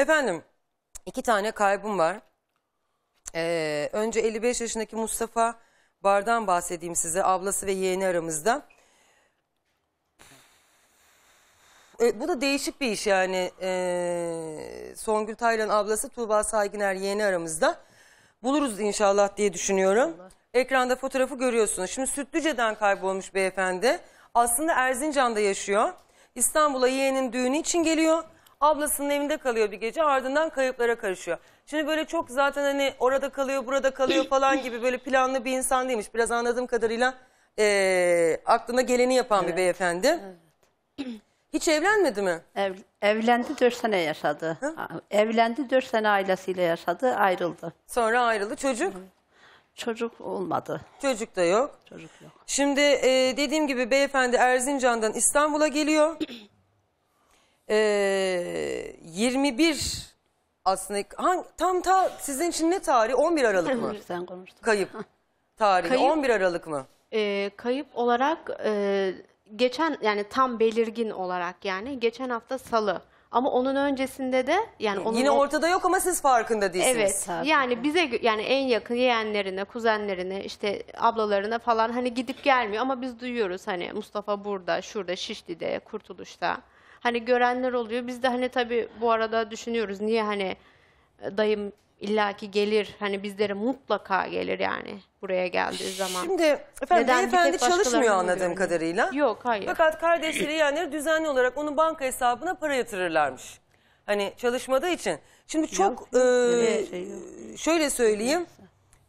Efendim iki tane kaybım var. Ee, önce 55 yaşındaki Mustafa Bar'dan bahsedeyim size. Ablası ve yeğeni aramızda. E, bu da değişik bir iş yani. E, Songül Taylan ablası Tuğba Sayginer yeğeni aramızda. Buluruz inşallah diye düşünüyorum. Allah. Ekranda fotoğrafı görüyorsunuz. Şimdi Sütlüce'den kaybolmuş beyefendi. Aslında Erzincan'da yaşıyor. İstanbul'a yeğenin düğünü için geliyor. Ablasının evinde kalıyor bir gece ardından kayıplara karışıyor. Şimdi böyle çok zaten hani orada kalıyor burada kalıyor falan gibi böyle planlı bir insan değilmiş. Biraz anladığım kadarıyla eee, aklına geleni yapan bir beyefendi. Evet. Hiç evlenmedi mi? Ev- evlendi 4 sene yaşadı. Ha, Evlendi 4 sene ailesiyle yaşadı, ayrıldı. Sonra ayrıldı. Çocuk? Çocuk olmadı. Çocuk da yok. Çocuk yok. Şimdi e, dediğim gibi beyefendi Erzincan'dan İstanbul'a geliyor e, 21 aslında hangi, tam ta sizin için ne tarih? 11 Aralık mı? Sen konuştun. Kayıp tarihi Kayıp- 11 Aralık mı? Ee, kayıp olarak e, geçen yani tam belirgin olarak yani geçen hafta Salı. Ama onun öncesinde de yani onun Yine ortada yok ama siz farkında değilsiniz. Evet. Tabii. Yani bize yani en yakın yeğenlerine, kuzenlerine, işte ablalarına falan hani gidip gelmiyor ama biz duyuyoruz hani Mustafa burada, şurada, Şişli'de, Kurtuluş'ta. Hani görenler oluyor. Biz de hani tabii bu arada düşünüyoruz niye hani e, dayım illaki gelir. Hani bizlere mutlaka gelir yani buraya geldiği zaman. Şimdi efendim Neden? beyefendi çalışmıyor anladığım kadarıyla. Yok hayır. Fakat kardeşleri yani düzenli olarak onun banka hesabına para yatırırlarmış. Hani çalışmadığı için. Şimdi çok Yok, e, şey şöyle söyleyeyim.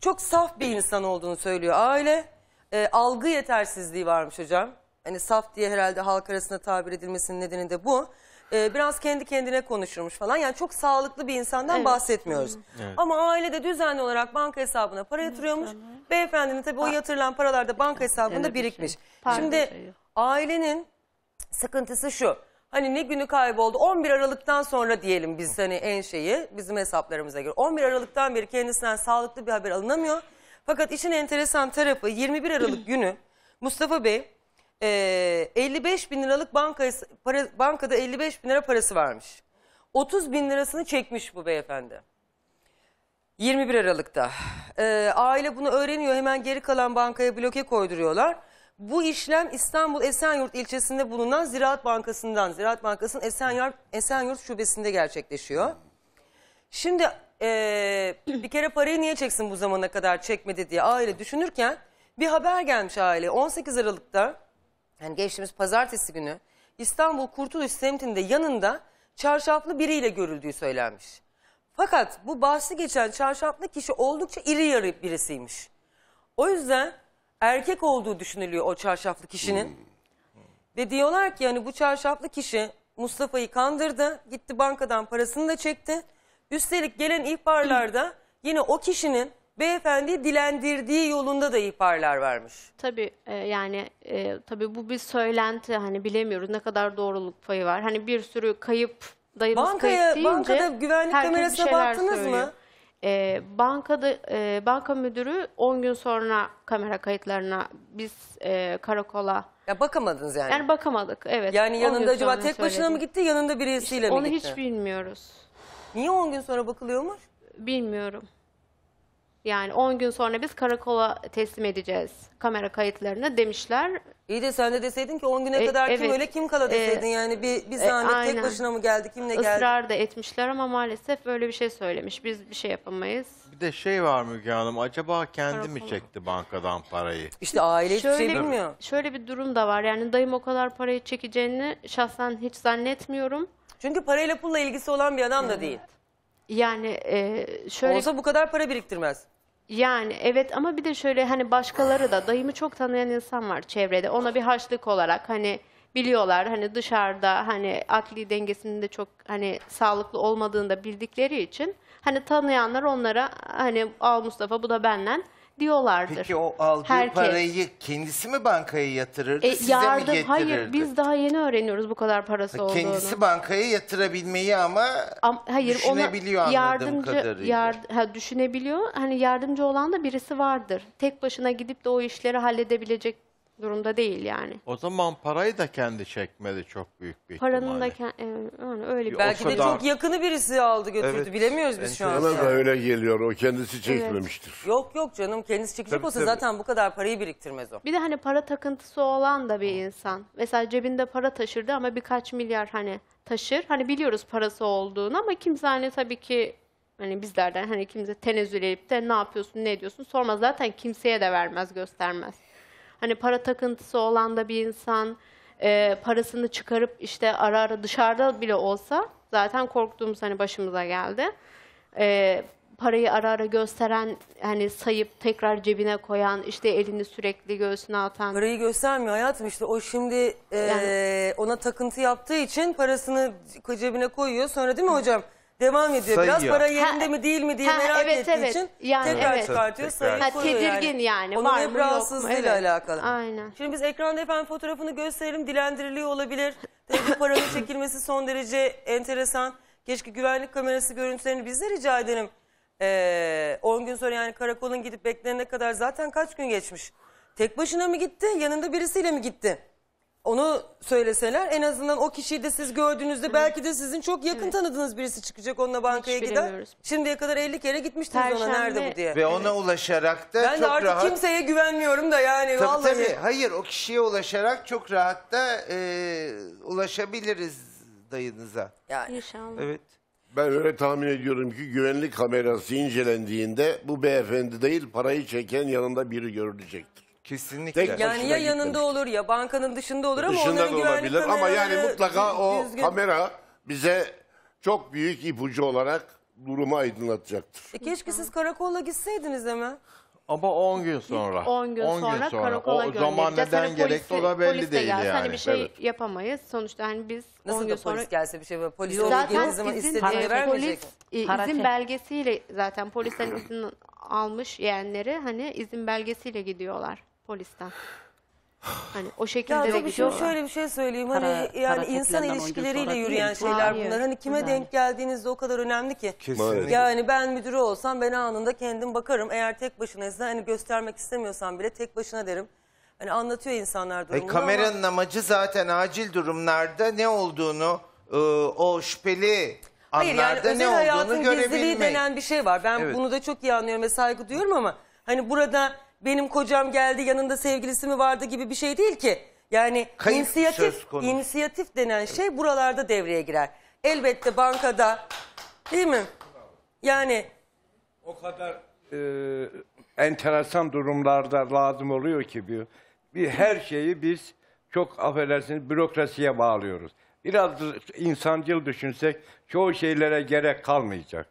Çok saf bir insan olduğunu söylüyor aile. E, algı yetersizliği varmış hocam hani saf diye herhalde halk arasında tabir edilmesinin nedeni de bu. Ee, biraz kendi kendine konuşurmuş falan. Yani çok sağlıklı bir insandan Evet. bahsetmiyoruz. Evet. Ama ailede düzenli olarak banka hesabına para yatırıyormuş. Beyefendinin tabii o yatırılan paralar da banka hesabında Evet, birikmiş. Pardon, Şimdi şey ailenin sıkıntısı şu. Hani ne günü kayboldu? 11 Aralık'tan sonra diyelim biz hani en şeyi bizim hesaplarımıza göre. 11 Aralık'tan beri kendisinden sağlıklı bir haber alınamıyor. Fakat işin enteresan tarafı 21 Aralık günü Mustafa Bey e, 55 bin liralık bankası, para, bankada 55 bin lira parası varmış. 30 bin lirasını çekmiş bu beyefendi. 21 Aralık'ta. E, aile bunu öğreniyor hemen geri kalan bankaya bloke koyduruyorlar. Bu işlem İstanbul Esenyurt ilçesinde bulunan Ziraat Bankası'ndan, Ziraat Bankası'nın Esenyurt, Esenyurt şubesinde gerçekleşiyor. Şimdi e, bir kere parayı niye çeksin bu zamana kadar çekmedi diye aile düşünürken bir haber gelmiş aile 18 Aralık'ta yani geçtiğimiz pazartesi günü İstanbul Kurtuluş semtinde yanında çarşaflı biriyle görüldüğü söylenmiş. Fakat bu bahsi geçen çarşaflı kişi oldukça iri yarı birisiymiş. O yüzden erkek olduğu düşünülüyor o çarşaflı kişinin. Hmm. Ve diyorlar ki yani bu çarşaflı kişi Mustafa'yı kandırdı, gitti bankadan parasını da çekti. Üstelik gelen ihbarlarda yine o kişinin beyefendi dilendirdiği yolunda da ihbarlar vermiş. Tabii e, yani e, tabii bu bir söylenti hani bilemiyoruz ne kadar doğruluk payı var. Hani bir sürü kayıp dayımız Bankaya, kayıp deyince bankada güvenlik herkes bir kamerasına baktınız söylüyor. mı? E, bankada e, banka müdürü 10 gün sonra kamera kayıtlarına biz e, karakola Ya bakamadınız yani. Yani bakamadık evet. Yani yanında acaba sonra tek başına mı gitti yanında birisiyle mi Onu gitti? hiç bilmiyoruz. Niye 10 gün sonra bakılıyormuş? Bilmiyorum. Yani 10 gün sonra biz karakola teslim edeceğiz kamera kayıtlarını demişler. İyi de sen de deseydin ki 10 güne E, kadar kim öyle kim kala e, deseydin yani bir, bir E, zahmet tek başına mı geldi kimle geldi? Israr da etmişler ama maalesef böyle bir şey söylemiş. Biz bir şey yapamayız. Bir de şey var Müge Hanım, acaba kendi mi çekti bankadan parayı? İşte aile hiçbir şey bilmiyor. şöyle bir durum da var. Yani dayım o kadar parayı çekeceğini şahsen hiç zannetmiyorum. Çünkü parayla pulla ilgisi olan bir adam da değil. Yani e, şöyle Olsa bu kadar para biriktirmez. yani evet ama bir de şöyle hani başkaları da dayımı çok tanıyan insan var çevrede. Ona bir haçlık olarak hani biliyorlar hani dışarıda hani akli dengesinin de çok hani sağlıklı olmadığını da bildikleri için hani tanıyanlar onlara hani al Mustafa bu da benden diyorlardır. Peki o aldığı Herkes. parayı kendisi mi bankaya yatırırdı, e, size yardım, mi getirirdi? Hayır biz daha yeni öğreniyoruz bu kadar parası ha, kendisi olduğunu. Kendisi bankaya yatırabilmeyi ama Am, hayır, düşünebiliyor ona yardımcı, kadarıyla. Yard, ha, düşünebiliyor. Hani yardımcı olan da birisi vardır. Tek başına gidip de o işleri halledebilecek durumda değil yani. O zaman parayı da kendi çekmedi çok büyük bir Paranın da ihtimalle. ke- e, yani öyle bir Belki de çok yakını birisi aldı götürdü Evet. bilemiyoruz biz şu an. Bana da öyle geliyor. O kendisi çekmemiştir. Yok yok canım kendisi çıkacak Tabii, olsa tabii. zaten bu kadar parayı biriktirmez o. Bir de hani para takıntısı olan da bir insan. Mesela cebinde para taşırdı ama birkaç milyar hani taşır. Hani biliyoruz parası olduğunu ama kimse hani tabii ki hani bizlerden hani kimse tenezzül edip de ne yapıyorsun ne ediyorsun sormaz. Zaten kimseye de vermez göstermez. Hani para takıntısı olan da bir insan e, parasını çıkarıp işte ara ara dışarıda bile olsa zaten korktuğumuz hani başımıza geldi. E, parayı ara ara gösteren hani sayıp tekrar cebine koyan işte elini sürekli göğsüne atan. Parayı göstermiyor hayatım işte o şimdi e, yani... ona takıntı yaptığı için parasını cebine koyuyor sonra değil mi hocam? devam ediyor. Sayı Biraz para yerinde Ha, mi değil mi diye ha, merak evet, ettiği evet. için Yani, tekrar evet. çıkartıyor Tekrar. sayıyı Ha, koyuyor tedirgin yani, Onun var mı, hep rahatsızlığıyla Evet. alakalı. Aynen. Şimdi biz ekranda efendim fotoğrafını gösterelim dilendiriliyor olabilir. Tabii bu paranın çekilmesi son derece enteresan. Keşke güvenlik kamerası görüntülerini biz de rica edelim. Ee, gün sonra yani karakolun gidip beklenene kadar zaten kaç gün geçmiş? Tek başına mı gitti? Yanında birisiyle mi gitti? Onu söyleseler en azından o kişiyi de siz gördüğünüzde belki de sizin çok yakın Evet. tanıdığınız birisi çıkacak onunla bankaya Hiç gider. Şimdiye kadar 50 kere gitmiştiniz ona Perşembe- nerede bu diye. Ve ona ulaşarak da ben rahat. Ben artık kimseye güvenmiyorum da yani Tabii vallahi. tabii. Hayır o kişiye ulaşarak çok rahat da e, ulaşabiliriz dayınıza. Yani. İnşallah. Evet. Ben öyle tahmin ediyorum ki güvenlik kamerası incelendiğinde bu beyefendi değil parayı çeken yanında biri görülecektir. Kesinlikle. Tek yani ya yanında gitmemiş. olur ya bankanın dışında olur ama dışında onların da olabilir. Ama yani mutlaka o düzgün. kamera bize çok büyük ipucu olarak durumu aydınlatacaktır. E keşke siz karakola gitseydiniz ama. Ama 10 gün sonra. 10 gün, gün sonra, karakola o göndereceğiz. zaman hani neden hani gerekli o da belli de değil hani yani. Hani bir şey evet. yapamayız. Sonuçta hani biz Nasıl 10 gün sonra... gelse bir şey böyle polis zaten zaman izin, istediğini vermeyecek polis, mi? E, izin belgesiyle zaten polisten izin almış yeğenleri hani izin belgesiyle gidiyorlar polisten. Hani o şekilde Ya de tabii şimdi şöyle bir şey söyleyeyim. Hani Para- yani para insan ilişkileriyle yürüyen değil. şeyler bunlar. Hani kime Yani. denk geldiğiniz de o kadar önemli ki. Kesinlikle. Yani ben müdürü olsam ben anında kendim bakarım. Eğer tek başınaysa hani göstermek istemiyorsan bile tek başına derim. Hani anlatıyor insanlar E, kameranın ama amacı zaten acil durumlarda ne olduğunu, e, o şüpheli Hayır yani anlarda özel hayatın gizliliği denen bir şey var. Ben Evet. bunu da çok iyi anlıyorum ve saygı duyuyorum ama hani burada benim kocam geldi yanında sevgilisi mi vardı gibi bir şey değil ki. Yani Kayıp söz inisiyatif, inisiyatif denen şey buralarda devreye girer. Elbette bankada değil mi? Yani o kadar e, enteresan durumlarda lazım oluyor ki bir, bir her şeyi biz çok affedersiniz bürokrasiye bağlıyoruz. Biraz insancıl düşünsek çoğu şeylere gerek kalmayacak.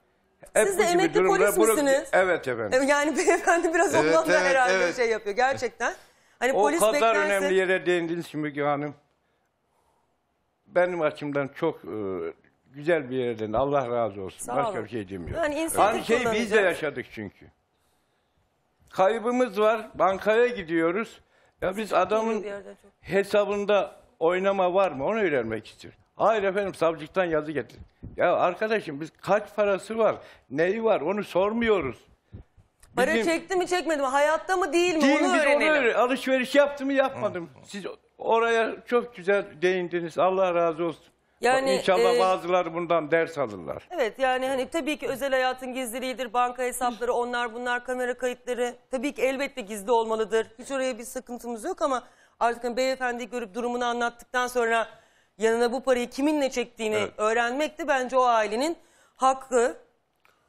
Siz de bu gibi emekli polis bunu- misiniz? Evet efendim. E, yani beyefendi biraz Evet, ondan da evet, herhalde evet. şey yapıyor gerçekten. Hani O polis kadar beklerse... önemli yere değindiniz ki Müge Hanım. Benim açımdan çok e, güzel bir yerden Allah razı olsun. Sağ Başka olun. bir şey demiyorum. Yani Aynı şeyi biz de yaşadık çünkü. Kaybımız var. Bankaya gidiyoruz. Ya biz adamın hesabında oynama var mı? Onu öğrenmek istiyorum. Hayır efendim savcılıktan yazı getir. Ya arkadaşım biz kaç parası var, neyi var onu sormuyoruz. Para Bizim- çekti mi çekmedi mi? Hayatta mı değil mi? Değil, onu biz öğrenelim. öğren- alışveriş yaptı mı yapmadım. Siz oraya çok güzel değindiniz. Allah razı olsun. Yani, İnşallah e, bazıları bundan ders alırlar. Evet yani hani tabii ki özel hayatın gizliliğidir. Banka hesapları onlar bunlar kamera kayıtları. Tabii ki elbette gizli olmalıdır. Hiç oraya bir sıkıntımız yok ama artık hani beyefendi görüp durumunu anlattıktan sonra yanına bu parayı kiminle çektiğini evet. öğrenmek de bence o ailenin hakkı.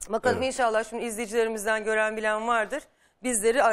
Bakalım evet. inşallah şimdi izleyicilerimizden gören bilen vardır. Bizleri